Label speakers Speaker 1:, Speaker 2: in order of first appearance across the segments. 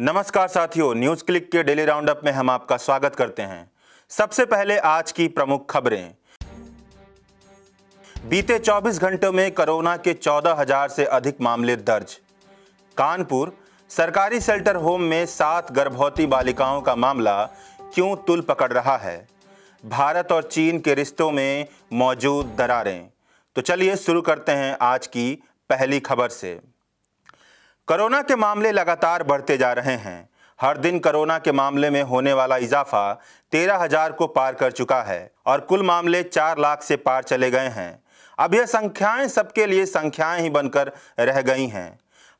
Speaker 1: नमस्कार साथियों news click के डेली राउंडअप में हम आपका स्वागत करते हैं सबसे पहले आज की प्रमुख खबरें बीते 24 घंटों में कोरोना के 14,000 से अधिक मामले दर्ज कानपुर सरकारी सेल्टर होम में सात गर्भवती बालिकाओं का मामला क्यों तुल पकड़ रहा है भारत और चीन के रिश्तों में मौजूद दरारें तो चलिए शुरू करते हैं आज की पहली खबर से कोरोना के मामले लगातार बढ़ते जा रहे हैं हर दिन कोरोना के मामले में होने वाला इजाफा तेरह हजार को पार कर चुका है और कुल मामले चार लाख से पार चले गए हैं अब यह संख्याएं सबके लिए संख्याएं ही बनकर रह गई हैं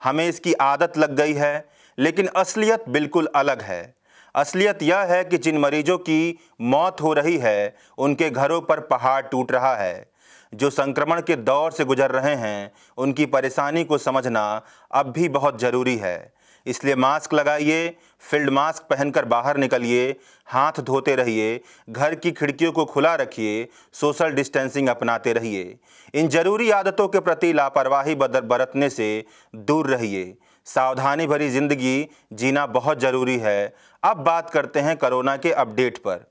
Speaker 1: हमें इसकी आदत लग गई है लेकिन असलियत बिल्कुल अलग है असलियत यह है कि जिन मरीजों की मौत हो रही है उनके घरों पर पहाड़ टूट रहा है जो संक्रमण के दौर से गुजर रहे हैं उनकी परेशानी को समझना अब भी बहुत ज़रूरी है इसलिए मास्क लगाइए फील्ड मास्क पहनकर बाहर निकलिए हाथ धोते रहिए घर की खिड़कियों को खुला रखिए सोशल डिस्टेंसिंग अपनाते रहिए इन जरूरी आदतों के प्रति लापरवाही बदर बरतने से दूर रहिए सावधानी भरी ज़िंदगी जीना बहुत ज़रूरी है अब बात करते हैं कोरोना के अपडेट पर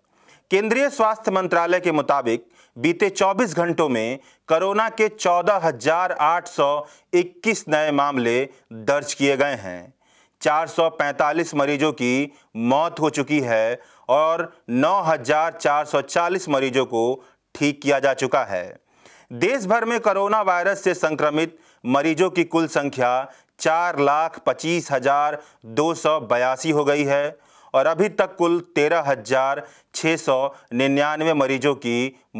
Speaker 1: केंद्रीय स्वास्थ्य मंत्रालय के मुताबिक बीते 24 घंटों में कोरोना के 14,821 नए मामले दर्ज किए गए हैं 445 मरीजों की मौत हो चुकी है और 9,440 मरीजों को ठीक किया जा चुका है देश भर में कोरोना वायरस से संक्रमित मरीजों की कुल संख्या चार लाख पच्चीस हजार दो सौ बयासी हो गई है और अभी तक कुल तेरह हजार छः सौ निन्यानवे मरीजों की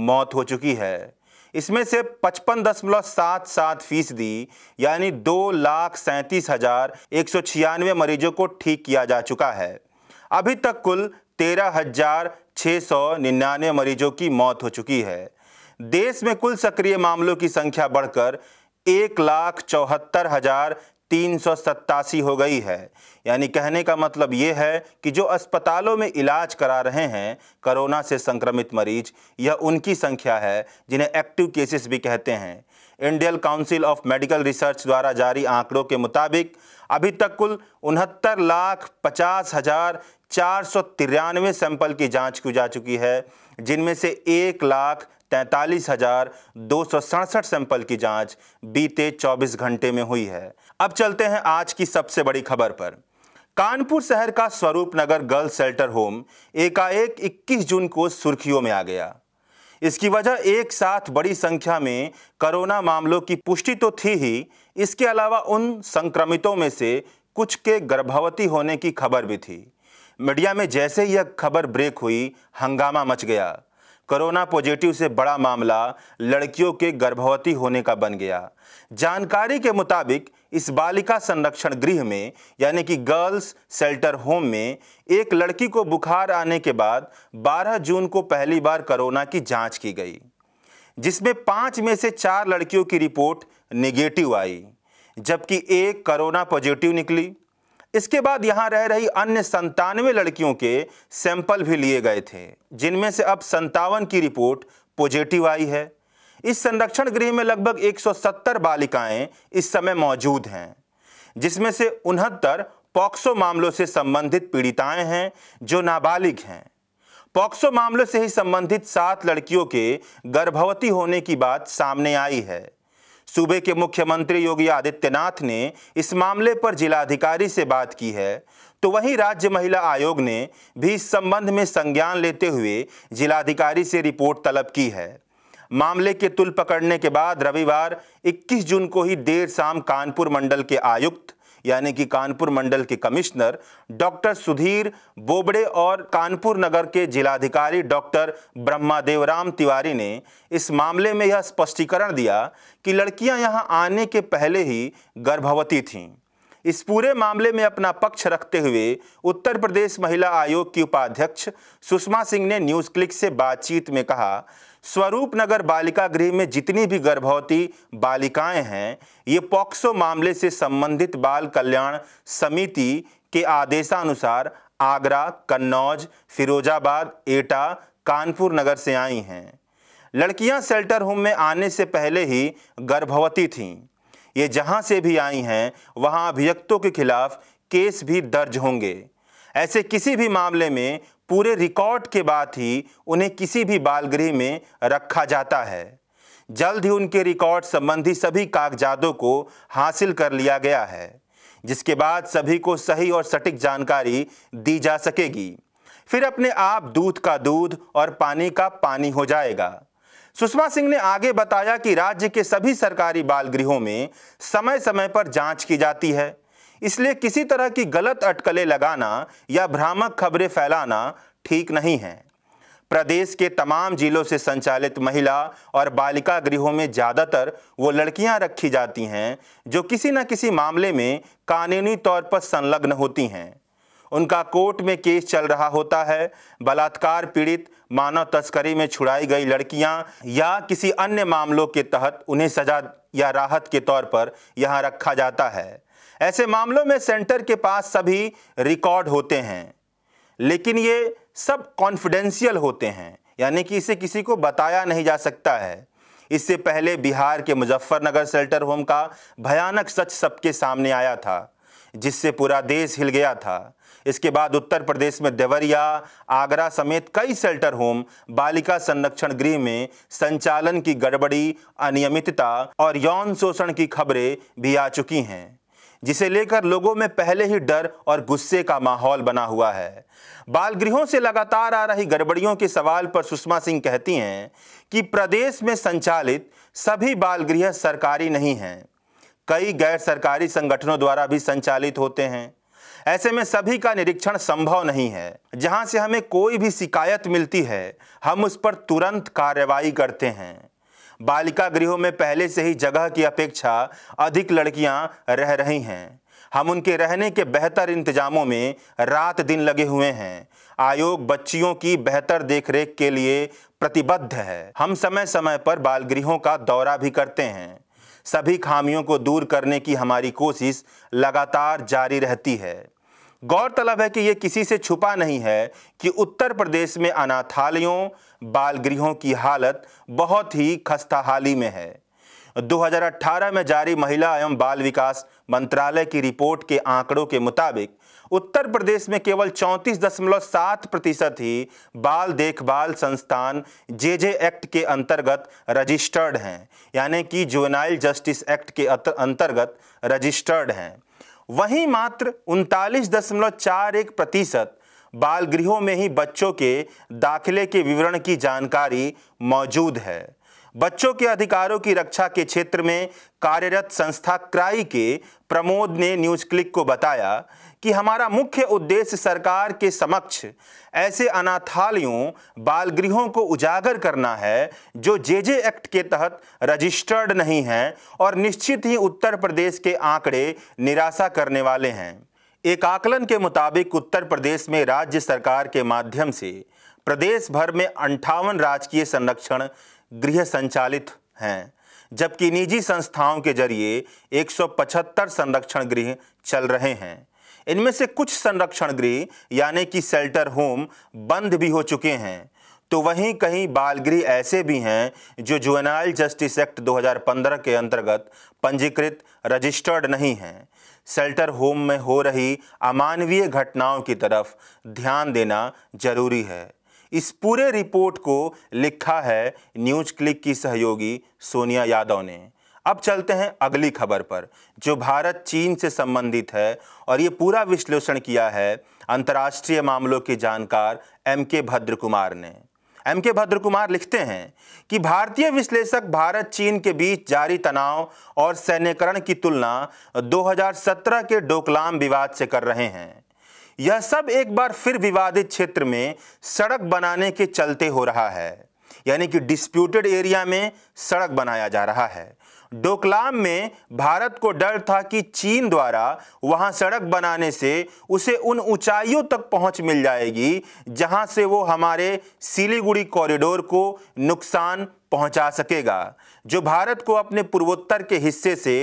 Speaker 1: मौत हो चुकी है इसमें से पचपन दशमलव सात सात फीसदी यानी दो लाख सैंतीस हज़ार एक सौ छियानवे मरीजों को ठीक किया जा चुका है अभी तक कुल तेरह हजार छः सौ निन्यानवे मरीजों की मौत हो चुकी है देश में कुल सक्रिय मामलों की संख्या बढ़कर एक लाख चौहत्तर हजार तीन सौ सत्तासी हो गई है यानी कहने का मतलब ये है कि जो अस्पतालों में इलाज करा रहे हैं कोरोना से संक्रमित मरीज यह उनकी संख्या है जिन्हें एक्टिव केसेस भी कहते हैं Indian Council of Medical Research द्वारा जारी आंकड़ों के मुताबिक अभी तक कुल उनहत्तर लाख पचास हज़ार चार सौ तिरानवे सैंपल की जांच की जा चुकी है जिनमें से एक लाख तैंतालीस हज़ार दो सौ सड़सठ सैंपल की जांच बीते चौबीस घंटे में हुई है अब चलते हैं आज की सबसे बड़ी खबर पर कानपुर शहर का स्वरूप नगर गर्ल्स शेल्टर होम एकाएक 21 जून को सुर्खियों में आ गया इसकी वजह एक साथ बड़ी संख्या में कोरोना मामलों की पुष्टि तो थी ही इसके अलावा उन संक्रमितों में से कुछ के गर्भवती होने की खबर भी थी मीडिया में जैसे ही यह खबर ब्रेक हुई हंगामा मच गया कोरोना पॉजिटिव से बड़ा मामला लड़कियों के गर्भवती होने का बन गया जानकारी के मुताबिक इस बालिका संरक्षण गृह में यानी कि गर्ल्स शेल्टर होम में एक लड़की को बुखार आने के बाद 12 जून को पहली बार कोरोना की जांच की गई जिसमें पाँच में से चार लड़कियों की रिपोर्ट निगेटिव आई जबकि एक कोरोना पॉजिटिव निकली इसके बाद यहां रह रही अन्य संतानवे लड़कियों के सैंपल भी लिए गए थे जिनमें से अब संतावन की रिपोर्ट पॉजिटिव आई है इस संरक्षण गृह में लगभग 170 बालिकाएं इस समय मौजूद हैं जिसमें से उनहत्तर पॉक्सो मामलों से संबंधित पीड़िताएं हैं जो नाबालिग हैं पॉक्सो मामलों से ही संबंधित सात लड़कियों के गर्भवती होने की बात सामने आई है सूबे के मुख्यमंत्री योगी आदित्यनाथ ने इस मामले पर जिलाधिकारी से बात की है तो वहीं राज्य महिला आयोग ने भी इस संबंध में संज्ञान लेते हुए जिलाधिकारी से रिपोर्ट तलब की है मामले के तुल पकड़ने के बाद रविवार 21 जून को ही देर शाम कानपुर मंडल के आयुक्त यानी कि कानपुर मंडल के कमिश्नर डॉक्टर सुधीर बोबड़े और कानपुर नगर के जिलाधिकारी डॉक्टर देवराम तिवारी ने इस मामले में यह स्पष्टीकरण दिया कि लड़कियां यहां आने के पहले ही गर्भवती थीं इस पूरे मामले में अपना पक्ष रखते हुए उत्तर प्रदेश महिला आयोग की उपाध्यक्ष सुषमा सिंह ने न्यूज़ क्लिक से बातचीत में कहा स्वरूप नगर बालिका गृह में जितनी भी गर्भवती बालिकाएं हैं ये पॉक्सो मामले से संबंधित बाल कल्याण समिति के आदेशानुसार आगरा कन्नौज फिरोजाबाद एटा कानपुर नगर से आई हैं लड़कियां शेल्टर होम में आने से पहले ही गर्भवती थीं ये जहां से भी आई हैं वहां अभियुक्तों के खिलाफ केस भी दर्ज होंगे ऐसे किसी भी मामले में पूरे रिकॉर्ड के बाद ही उन्हें किसी भी बाल गृह में रखा जाता है जल्द ही उनके रिकॉर्ड संबंधी सभी कागजातों को हासिल कर लिया गया है जिसके बाद सभी को सही और सटीक जानकारी दी जा सकेगी फिर अपने आप दूध का दूध और पानी का पानी हो जाएगा सुषमा सिंह ने आगे बताया कि राज्य के सभी सरकारी बाल गृहों में समय समय पर जांच की जाती है इसलिए किसी तरह की गलत अटकलें लगाना या भ्रामक खबरें फैलाना ठीक नहीं है प्रदेश के तमाम जिलों से संचालित महिला और बालिका गृहों में ज़्यादातर वो लड़कियां रखी जाती हैं जो किसी न किसी मामले में कानूनी तौर पर संलग्न होती हैं उनका कोर्ट में केस चल रहा होता है बलात्कार पीड़ित मानव तस्करी में छुड़ाई गई लड़कियां या किसी अन्य मामलों के तहत उन्हें सजा या राहत के तौर पर यहाँ रखा जाता है ऐसे मामलों में सेंटर के पास सभी रिकॉर्ड होते हैं लेकिन ये सब कॉन्फिडेंशियल होते हैं यानी कि इसे किसी को बताया नहीं जा सकता है इससे पहले बिहार के मुजफ्फरनगर सेल्टर होम का भयानक सच सबके सामने आया था जिससे पूरा देश हिल गया था इसके बाद उत्तर प्रदेश में देवरिया आगरा समेत कई सेल्टर होम बालिका संरक्षण गृह में संचालन की गड़बड़ी अनियमितता और यौन शोषण की खबरें भी आ चुकी हैं जिसे लेकर लोगों में पहले ही डर और गुस्से का माहौल बना हुआ है बाल गृहों से लगातार आ रही गड़बड़ियों के सवाल पर सुषमा सिंह कहती हैं कि प्रदेश में संचालित सभी बाल गृह सरकारी नहीं हैं कई गैर सरकारी संगठनों द्वारा भी संचालित होते हैं ऐसे में सभी का निरीक्षण संभव नहीं है जहां से हमें कोई भी शिकायत मिलती है हम उस पर तुरंत कार्रवाई करते हैं बालिका गृहों में पहले से ही जगह की अपेक्षा अधिक लड़कियां रह रही हैं हम उनके रहने के बेहतर इंतजामों में रात दिन लगे हुए हैं आयोग बच्चियों की बेहतर देखरेख के लिए प्रतिबद्ध है हम समय समय पर बाल गृहों का दौरा भी करते हैं सभी खामियों को दूर करने की हमारी कोशिश लगातार जारी रहती है गौरतलब है कि ये किसी से छुपा नहीं है कि उत्तर प्रदेश में अनाथालयों बाल गृहों की हालत बहुत ही खस्ता हाली में है 2018 में जारी महिला एवं बाल विकास मंत्रालय की रिपोर्ट के आंकड़ों के मुताबिक उत्तर प्रदेश में केवल चौंतीस दशमलव सात प्रतिशत ही बाल देखभाल संस्थान जे जे एक्ट के अंतर्गत रजिस्टर्ड हैं यानी कि जुवेनाइल जस्टिस एक्ट के अंतर्गत रजिस्टर्ड हैं वहीं मात्र उनतालीस दशमलव चार एक प्रतिशत बाल गृहों में ही बच्चों के दाखिले के विवरण की जानकारी मौजूद है बच्चों के अधिकारों की रक्षा के क्षेत्र में कार्यरत संस्था क्राई के प्रमोद ने न्यूज क्लिक को बताया कि हमारा मुख्य उद्देश्य सरकार के समक्ष ऐसे अनाथालयों बाल गृहों को उजागर करना है जो जे जे एक्ट के तहत रजिस्टर्ड नहीं हैं और निश्चित ही उत्तर प्रदेश के आंकड़े निराशा करने वाले हैं एक आकलन के मुताबिक उत्तर प्रदेश में राज्य सरकार के माध्यम से प्रदेश भर में अंठावन राजकीय संरक्षण गृह संचालित हैं जबकि निजी संस्थाओं के जरिए 175 संरक्षण गृह चल रहे हैं इनमें से कुछ संरक्षण गृह यानी कि शेल्टर होम बंद भी हो चुके हैं तो वहीं कहीं बाल गृह ऐसे भी हैं जो जुवेनाइल जस्टिस एक्ट 2015 के अंतर्गत पंजीकृत रजिस्टर्ड नहीं हैं शेल्टर होम में हो रही अमानवीय घटनाओं की तरफ ध्यान देना जरूरी है इस पूरे रिपोर्ट को लिखा है न्यूज क्लिक की सहयोगी सोनिया यादव ने अब चलते हैं अगली खबर पर जो भारत चीन से संबंधित है और ये पूरा विश्लेषण किया है अंतर्राष्ट्रीय मामलों के जानकार एम के भद्र कुमार ने एम के भद्र कुमार लिखते हैं कि भारतीय विश्लेषक भारत चीन के बीच जारी तनाव और सैन्यकरण की तुलना 2017 के डोकलाम विवाद से कर रहे हैं यह सब एक बार फिर विवादित क्षेत्र में सड़क बनाने के चलते हो रहा है यानी कि डिस्प्यूटेड एरिया में सड़क बनाया जा रहा है डोकलाम में भारत को डर था कि चीन द्वारा वहां सड़क बनाने से उसे उन ऊंचाइयों तक पहुंच मिल जाएगी जहां से वो हमारे सिलीगुड़ी कॉरिडोर को नुकसान पहुंचा सकेगा जो भारत को अपने पूर्वोत्तर के हिस्से से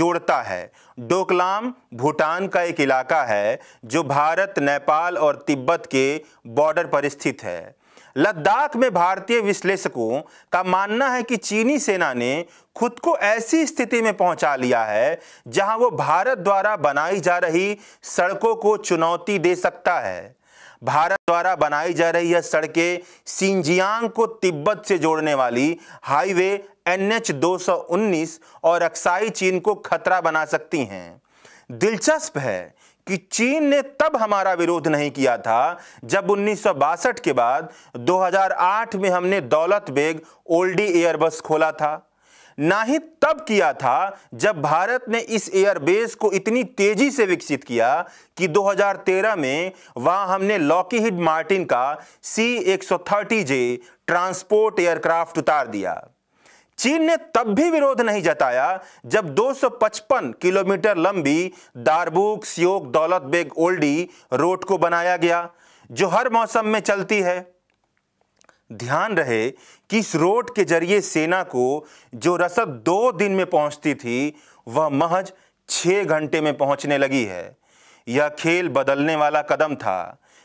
Speaker 1: जोड़ता है डोकलाम भूटान का एक इलाका है जो भारत नेपाल और तिब्बत के बॉर्डर पर स्थित है लद्दाख में भारतीय विश्लेषकों का मानना है कि चीनी सेना ने खुद को ऐसी स्थिति में पहुंचा लिया है जहां वो भारत द्वारा बनाई जा रही सड़कों को चुनौती दे सकता है भारत द्वारा बनाई जा रही यह सड़कें सिंजियांग को तिब्बत से जोड़ने वाली हाईवे एनएच 219 और अक्साई चीन को खतरा बना सकती हैं दिलचस्प है कि चीन ने तब हमारा विरोध नहीं किया था जब उन्नीस के बाद 2008 में हमने दौलत बेग ओल्डी एयरबस खोला था ना ही तब किया था जब भारत ने इस एयरबेस को इतनी तेजी से विकसित किया कि 2013 में वहां हमने लॉकीहिड मार्टिन का सी एक जे ट्रांसपोर्ट एयरक्राफ्ट उतार दिया चीन ने तब भी विरोध नहीं जताया जब 255 किलोमीटर लंबी दारबुक सियोक दौलत बेग ओल्डी रोड को बनाया गया जो हर मौसम में चलती है ध्यान रहे कि इस रोड के जरिए सेना को जो रसद दो दिन में पहुंचती थी वह महज छः घंटे में पहुंचने लगी है यह खेल बदलने वाला कदम था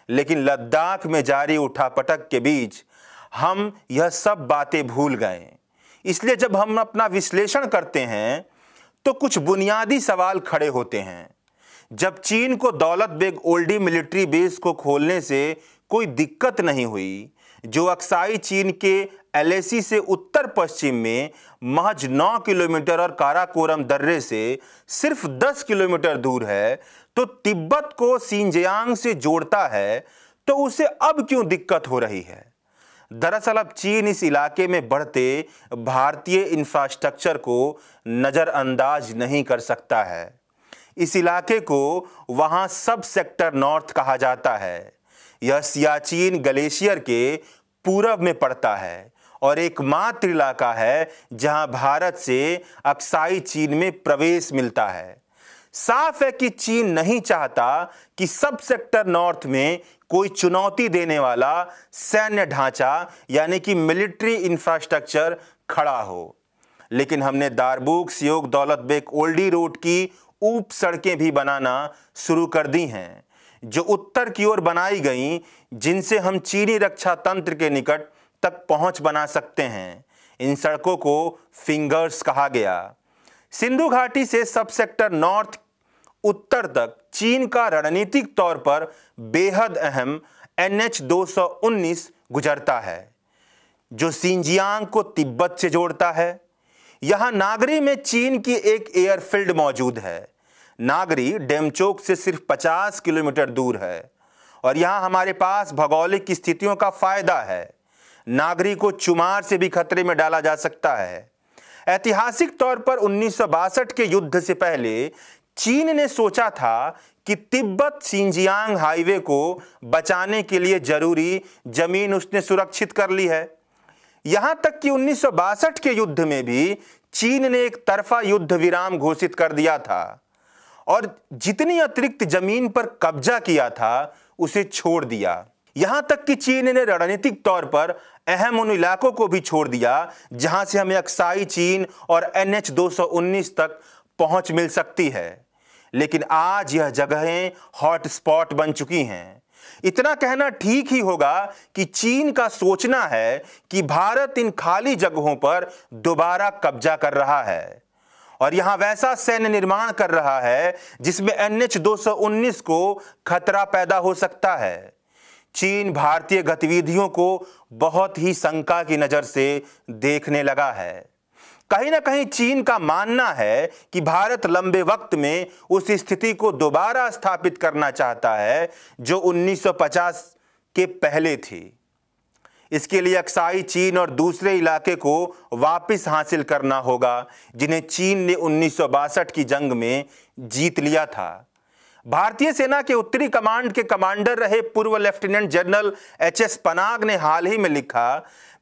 Speaker 1: लेकिन लद्दाख में जारी उठापटक के बीच हम यह सब बातें भूल गए इसलिए जब हम अपना विश्लेषण करते हैं तो कुछ बुनियादी सवाल खड़े होते हैं जब चीन को दौलत बेग ओल्डी मिलिट्री बेस को खोलने से कोई दिक्कत नहीं हुई जो अक्साई चीन के एल से उत्तर पश्चिम में महज 9 किलोमीटर और काराकोरम दर्रे से सिर्फ 10 किलोमीटर दूर है तो तिब्बत को सिंजयांग से जोड़ता है तो उसे अब क्यों दिक्कत हो रही है दरअसल अब चीन इस इलाके में बढ़ते भारतीय इंफ्रास्ट्रक्चर को नज़रअंदाज नहीं कर सकता है इस इलाके को वहाँ सब सेक्टर नॉर्थ कहा जाता है यह सियाचिन ग्लेशियर के पूरब में पड़ता है और एकमात्र इलाका है जहाँ भारत से अक्साई चीन में प्रवेश मिलता है साफ है कि चीन नहीं चाहता कि सब सेक्टर नॉर्थ में कोई चुनौती देने वाला सैन्य ढांचा यानी कि मिलिट्री इंफ्रास्ट्रक्चर खड़ा हो लेकिन हमने दारबुक सियोग दौलत बेग ओल्डी रोड की उप सड़कें भी बनाना शुरू कर दी हैं जो उत्तर की ओर बनाई गई जिनसे हम चीनी रक्षा तंत्र के निकट तक पहुंच बना सकते हैं इन सड़कों को फिंगर्स कहा गया सिंधु घाटी से सब सेक्टर नॉर्थ उत्तर तक चीन का रणनीतिक तौर पर बेहद अहम एन एच गुजरता है जो सिंजियांग को तिब्बत से जोड़ता है यहां नागरी में चीन की एक एयरफील्ड मौजूद है नागरी डेमचोक से सिर्फ 50 किलोमीटर दूर है और यहां हमारे पास भौगोलिक स्थितियों का फायदा है नागरी को चुमार से भी खतरे में डाला जा सकता है ऐतिहासिक तौर पर उन्नीस के युद्ध से पहले चीन ने सोचा था कि तिब्बत सिंजियांग हाईवे को बचाने के लिए जरूरी जमीन उसने सुरक्षित कर ली है यहां तक कि उन्नीस के युद्ध में भी चीन ने एक तरफा युद्ध विराम घोषित कर दिया था और जितनी अतिरिक्त जमीन पर कब्जा किया था उसे छोड़ दिया यहां तक कि चीन ने रणनीतिक तौर पर अहम उन इलाकों को भी छोड़ दिया जहां से हमें अक्साई चीन और एन 219 तक पहुंच मिल सकती है लेकिन आज यह जगहें हॉटस्पॉट बन चुकी हैं इतना कहना ठीक ही होगा कि चीन का सोचना है कि भारत इन खाली जगहों पर दोबारा कब्जा कर रहा है और यहां वैसा सैन्य निर्माण कर रहा है जिसमें एन एच को खतरा पैदा हो सकता है चीन भारतीय गतिविधियों को बहुत ही शंका की नज़र से देखने लगा है कहीं ना कहीं चीन का मानना है कि भारत लंबे वक्त में उस स्थिति को दोबारा स्थापित करना चाहता है जो 1950 के पहले थी इसके लिए अक्साई चीन और दूसरे इलाके को वापस हासिल करना होगा जिन्हें चीन ने उन्नीस की जंग में जीत लिया था भारतीय सेना के उत्तरी कमांड के कमांडर रहे पूर्व lieutenant general H S Panag ने हाल ही में लिखा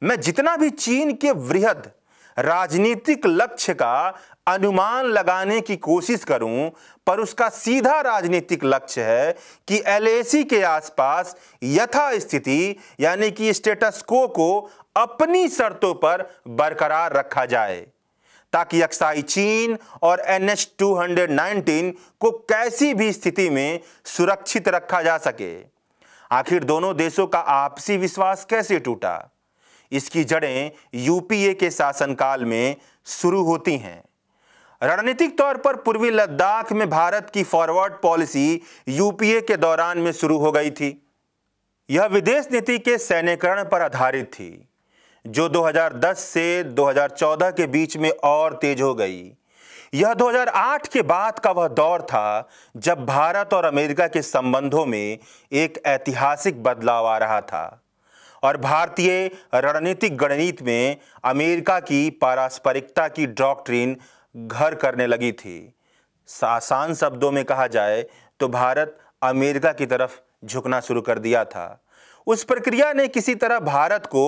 Speaker 1: मैं जितना भी चीन के वृहद राजनीतिक लक्ष्य का अनुमान लगाने की कोशिश करूं पर उसका सीधा राजनीतिक लक्ष्य है कि एल के आसपास यथा स्थिति यानी कि स्टेटस को को अपनी शर्तों पर बरकरार रखा जाए ताकि अक्साई चीन और एन एच को कैसी भी स्थिति में सुरक्षित रखा जा सके आखिर दोनों देशों का आपसी विश्वास कैसे टूटा इसकी जड़ें यूपीए के शासनकाल में शुरू होती हैं रणनीतिक तौर पर पूर्वी लद्दाख में भारत की फॉरवर्ड पॉलिसी यूपीए के दौरान में शुरू हो गई थी यह विदेश नीति के सैन्यकरण पर आधारित थी जो 2010 से 2014 के बीच में और तेज हो गई यह 2008 के बाद का वह दौर था जब भारत और अमेरिका के संबंधों में एक ऐतिहासिक बदलाव आ रहा था और भारतीय रणनीतिक गणनीत में अमेरिका की पारस्परिकता की डॉक्ट्रिन घर करने लगी थी आसान शब्दों में कहा जाए तो भारत अमेरिका की तरफ झुकना शुरू कर दिया था उस प्रक्रिया ने किसी तरह भारत को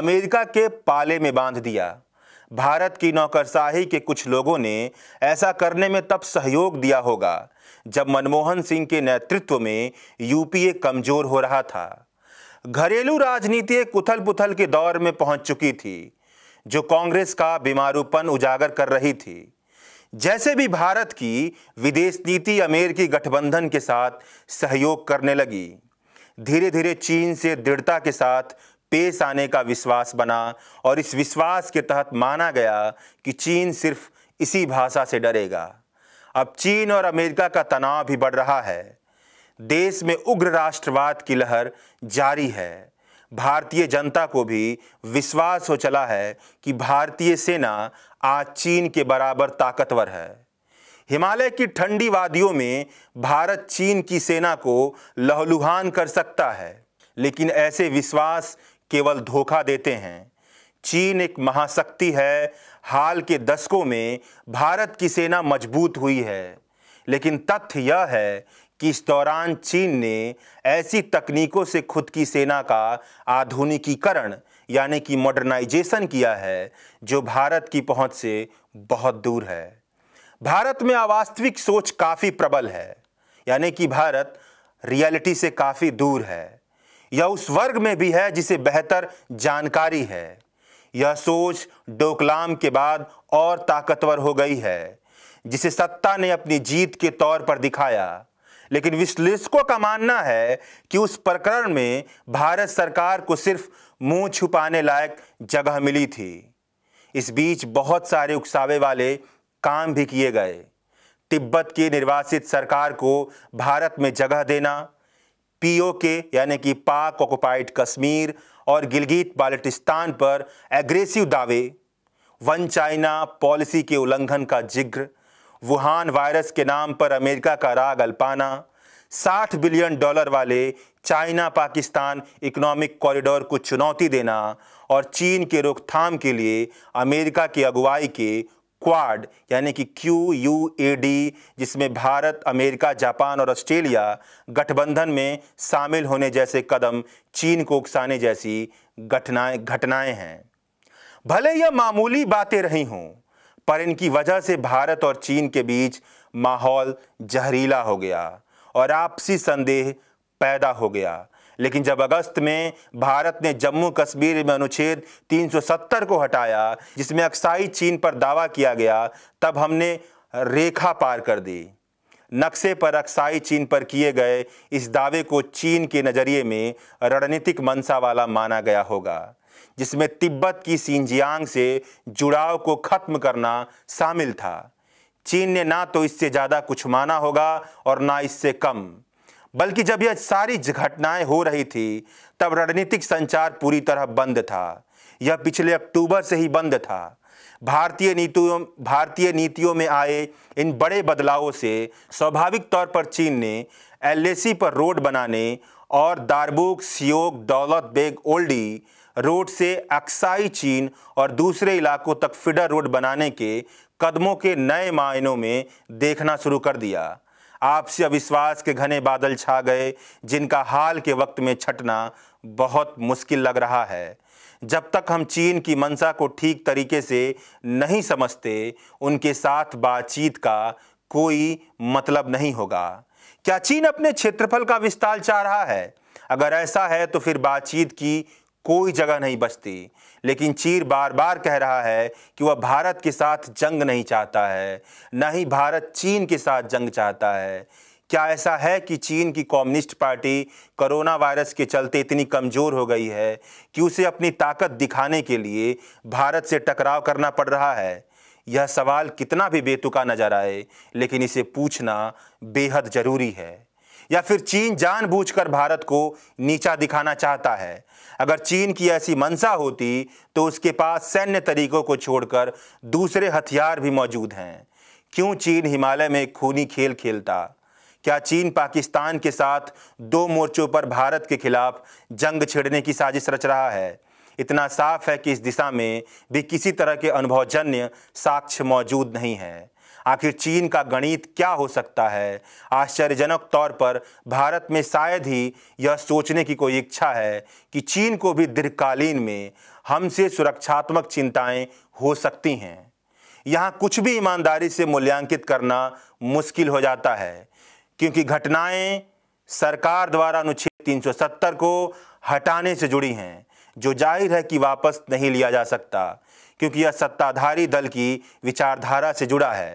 Speaker 1: अमेरिका के पाले में बांध दिया भारत की नौकरशाही के कुछ लोगों ने ऐसा करने में तब सहयोग दिया होगा जब मनमोहन सिंह के नेतृत्व में यूपीए कमज़ोर हो रहा था घरेलू राजनीति एक उथल पुथल के दौर में पहुंच चुकी थी जो कांग्रेस का बीमारूपन उजागर कर रही थी जैसे भी भारत की विदेश नीति अमेरिकी गठबंधन के साथ सहयोग करने लगी धीरे धीरे चीन से दृढ़ता के साथ पेश आने का विश्वास बना और इस विश्वास के तहत माना गया कि चीन सिर्फ इसी भाषा से डरेगा अब चीन और अमेरिका का तनाव भी बढ़ रहा है देश में उग्र राष्ट्रवाद की लहर जारी है भारतीय जनता को भी विश्वास हो चला है कि भारतीय सेना आज चीन के बराबर ताकतवर है हिमालय की ठंडी वादियों में भारत चीन की सेना को लहलुहान कर सकता है लेकिन ऐसे विश्वास केवल धोखा देते हैं चीन एक महाशक्ति है हाल के दशकों में भारत की सेना मजबूत हुई है लेकिन तथ्य यह है कि इस दौरान चीन ने ऐसी तकनीकों से खुद की सेना का आधुनिकीकरण यानी कि मॉडर्नाइजेशन किया है जो भारत की पहुंच से बहुत दूर है भारत में अवास्तविक सोच काफ़ी प्रबल है यानी कि भारत रियलिटी से काफ़ी दूर है यह उस वर्ग में भी है जिसे बेहतर जानकारी है यह सोच डोकलाम के बाद और ताकतवर हो गई है जिसे सत्ता ने अपनी जीत के तौर पर दिखाया लेकिन विश्लेषकों का मानना है कि उस प्रकरण में भारत सरकार को सिर्फ मुंह छुपाने लायक जगह मिली थी इस बीच बहुत सारे उकसावे वाले काम भी किए गए तिब्बत की निर्वासित सरकार को भारत में जगह देना पीओके यानी कि पाक ऑक्युपाइड कश्मीर और गिलगित बाल्टिस्तान पर एग्रेसिव दावे वन चाइना पॉलिसी के उल्लंघन का जिक्र वुहान वायरस के नाम पर अमेरिका का राग अल्पाना 60 बिलियन डॉलर वाले चाइना पाकिस्तान इकोनॉमिक कॉरिडोर को चुनौती देना और चीन के रोकथाम के लिए अमेरिका की अगुवाई के क्वाड यानी कि क्यू यू ए डी जिसमें भारत अमेरिका जापान और ऑस्ट्रेलिया गठबंधन में शामिल होने जैसे कदम चीन को उकसाने जैसी घटनाएं घटनाएं हैं भले यह मामूली बातें रही हों पर इनकी वजह से भारत और चीन के बीच माहौल जहरीला हो गया और आपसी संदेह पैदा हो गया लेकिन जब अगस्त में भारत ने जम्मू कश्मीर में अनुच्छेद 370 को हटाया जिसमें अक्साई चीन पर दावा किया गया तब हमने रेखा पार कर दी नक्शे पर अक्साई चीन पर किए गए इस दावे को चीन के नज़रिए में रणनीतिक मंशा वाला माना गया होगा जिसमें तिब्बत की सिंजियांग से जुड़ाव को खत्म करना शामिल था चीन ने ना तो इससे ज़्यादा कुछ माना होगा और ना इससे कम बल्कि जब यह सारी घटनाएं हो रही थी तब रणनीतिक संचार पूरी तरह बंद था यह पिछले अक्टूबर से ही बंद था भारतीय नीतियों भारतीय नीतियों में आए इन बड़े बदलावों से स्वाभाविक तौर पर चीन ने एलएसी पर रोड बनाने और दारबुक सियोग दौलत बेग ओल्डी रोड से अक्साई चीन और दूसरे इलाकों तक फिडर रोड बनाने के कदमों के नए मायनों में देखना शुरू कर दिया आपसी अविश्वास के घने बादल छा गए जिनका हाल के वक्त में छटना बहुत मुश्किल लग रहा है जब तक हम चीन की मंशा को ठीक तरीके से नहीं समझते उनके साथ बातचीत का कोई मतलब नहीं होगा क्या चीन अपने क्षेत्रफल का विस्तार चाह रहा है अगर ऐसा है तो फिर बातचीत की कोई जगह नहीं बचती लेकिन चीर बार बार कह रहा है कि वह भारत के साथ जंग नहीं चाहता है न ही भारत चीन के साथ जंग चाहता है क्या ऐसा है कि चीन की कम्युनिस्ट पार्टी कोरोना वायरस के चलते इतनी कमज़ोर हो गई है कि उसे अपनी ताकत दिखाने के लिए भारत से टकराव करना पड़ रहा है यह सवाल कितना भी बेतुका नजर आए लेकिन इसे पूछना बेहद ज़रूरी है या फिर चीन जानबूझकर भारत को नीचा दिखाना चाहता है अगर चीन की ऐसी मंशा होती तो उसके पास सैन्य तरीकों को छोड़कर दूसरे हथियार भी मौजूद हैं क्यों चीन हिमालय में खूनी खेल खेलता क्या चीन पाकिस्तान के साथ दो मोर्चों पर भारत के खिलाफ जंग छेड़ने की साजिश रच रहा है इतना साफ है कि इस दिशा में भी किसी तरह के अनुभवजन्य साक्ष्य मौजूद नहीं है आखिर चीन का गणित क्या हो सकता है आश्चर्यजनक तौर पर भारत में शायद ही यह सोचने की कोई इच्छा है कि चीन को भी दीर्घकालीन में हमसे सुरक्षात्मक चिंताएं हो सकती हैं यहाँ कुछ भी ईमानदारी से मूल्यांकित करना मुश्किल हो जाता है क्योंकि घटनाएं सरकार द्वारा अनुच्छेद 370 को हटाने से जुड़ी हैं जो जाहिर है कि वापस नहीं लिया जा सकता क्योंकि यह सत्ताधारी दल की विचारधारा से जुड़ा है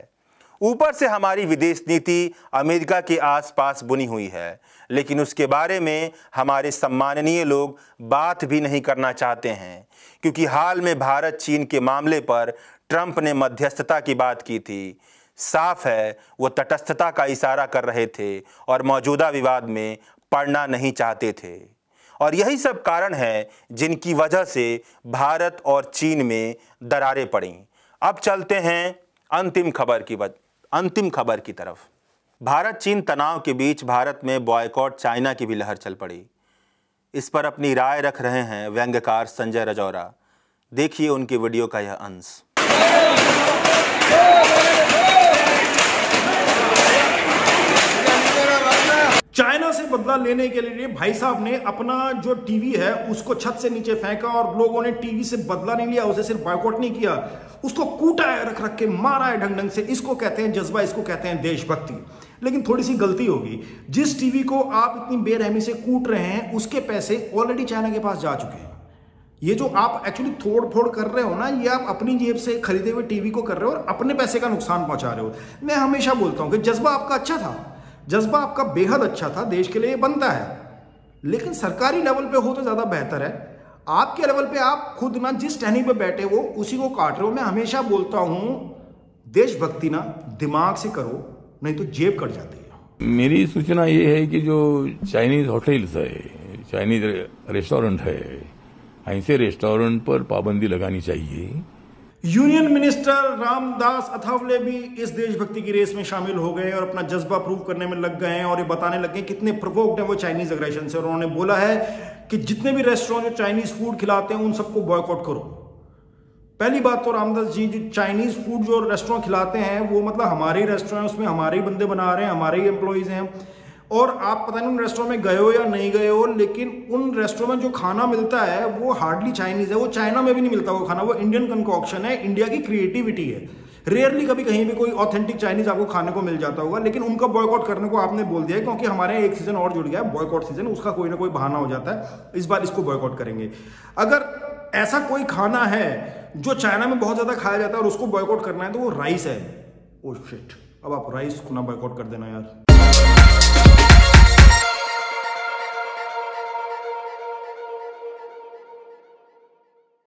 Speaker 1: ऊपर से हमारी विदेश नीति अमेरिका के आसपास बुनी हुई है लेकिन उसके बारे में हमारे सम्माननीय लोग बात भी नहीं करना चाहते हैं क्योंकि हाल में भारत चीन के मामले पर ट्रंप ने मध्यस्थता की बात की थी साफ है वो तटस्थता का इशारा कर रहे थे और मौजूदा विवाद में पढ़ना नहीं चाहते थे और यही सब कारण है जिनकी वजह से भारत और चीन में दरारें पड़ी अब चलते हैं अंतिम खबर की वजह अंतिम खबर की तरफ भारत चीन तनाव के बीच भारत में बॉयकॉट चाइना की भी लहर चल पड़ी इस पर अपनी राय रख रहे हैं व्यंग्यकार संजय रजौरा देखिए उनकी वीडियो का यह अंश
Speaker 2: चाइना से बदला लेने के लिए भाई साहब ने अपना जो टीवी है उसको छत से नीचे फेंका और लोगों ने टीवी से बदला नहीं लिया उसे सिर्फ बायकॉट नहीं किया उसको कूटा है रख रख के मारा है ढंग ढंग से इसको कहते हैं जज्बा इसको कहते हैं देशभक्ति लेकिन थोड़ी सी गलती होगी जिस टीवी को आप इतनी बेरहमी से कूट रहे हैं उसके पैसे ऑलरेडी चाइना के पास जा चुके हैं ये जो आप एक्चुअली थोड़ फोड़ कर रहे हो ना ये आप अपनी जेब से खरीदे हुए टीवी को कर रहे हो और अपने पैसे का नुकसान पहुंचा रहे हो मैं हमेशा बोलता हूं कि जज्बा आपका अच्छा था जज्बा आपका बेहद अच्छा था देश के लिए बनता है लेकिन सरकारी लेवल पे हो तो ज़्यादा बेहतर है आपके लेवल पे आप खुद ना जिस टहनी पे बैठे हो उसी को काट रहे हो मैं हमेशा बोलता हूँ देशभक्ति ना दिमाग से करो नहीं तो जेब कट जाती
Speaker 1: है मेरी सूचना ये है कि जो चाइनीज होटल्स है चाइनीज रेस्टोरेंट है ऐसे रेस्टोरेंट पर पाबंदी लगानी चाहिए
Speaker 2: यूनियन मिनिस्टर रामदास अथावले भी इस देशभक्ति की रेस में शामिल हो गए और अपना जज्बा प्रूव करने में लग गए हैं और ये बताने लग गए कितने प्रवोक्ड हैं वो चाइनीज अग्रेशन से और उन्होंने बोला है कि जितने भी रेस्टोरेंट जो चाइनीज फूड खिलाते हैं उन सबको बॉयकॉट करो पहली बात तो रामदास जी जो चाइनीज फूड जो रेस्टोरेंट खिलाते हैं वो मतलब हमारे रेस्टोरेंट उसमें हमारे ही बंदे बना रहे हैं हमारे ही एम्प्लॉयज हैं और आप पता नहीं उन रेस्टोरेंट में गए हो या नहीं गए हो लेकिन उन रेस्टोरेंट में जो खाना मिलता है वो हार्डली चाइनीज़ है वो चाइना में भी नहीं मिलता वो खाना वो इंडियन कंकॉक्शन है इंडिया की क्रिएटिविटी है रेयरली कभी कहीं भी कोई ऑथेंटिक चाइनीज़ आपको खाने को मिल जाता होगा लेकिन उनका बॉयकॉट करने को आपने बोल दिया है क्योंकि हमारे एक सीज़न और जुड़ गया है बॉयकॉट सीज़न उसका कोई ना कोई बहाना हो जाता है इस बार इसको बॉयकॉट करेंगे अगर ऐसा कोई खाना है जो चाइना में बहुत ज़्यादा खाया जाता है और उसको बॉयकॉट करना है तो वो राइस है ओ oh शिट अब आप राइस को ना बॉयकॉट कर देना यार